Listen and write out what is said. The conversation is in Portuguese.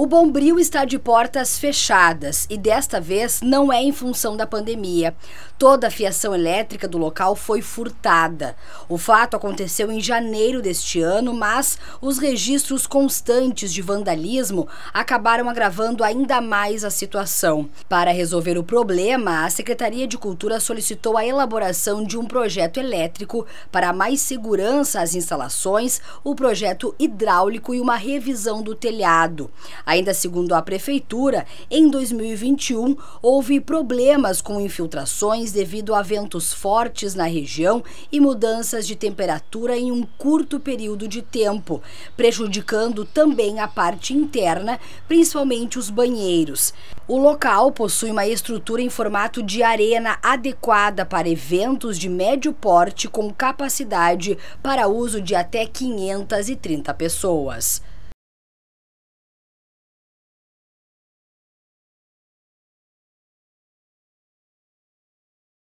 O Bombril está de portas fechadas e desta vez não é em função da pandemia. Toda a fiação elétrica do local foi furtada. O fato aconteceu em janeiro deste ano, mas os registros constantes de vandalismo acabaram agravando ainda mais a situação. Para resolver o problema, a Secretaria de Cultura solicitou a elaboração de um projeto elétrico para mais segurança às instalações, o projeto hidráulico e uma revisão do telhado. Ainda segundo a prefeitura, em 2021 houve problemas com infiltrações devido a ventos fortes na região e mudanças de temperatura em um curto período de tempo, prejudicando também a parte interna, principalmente os banheiros. O local possui uma estrutura em formato de arena adequada para eventos de médio porte com capacidade para uso de até 530 pessoas.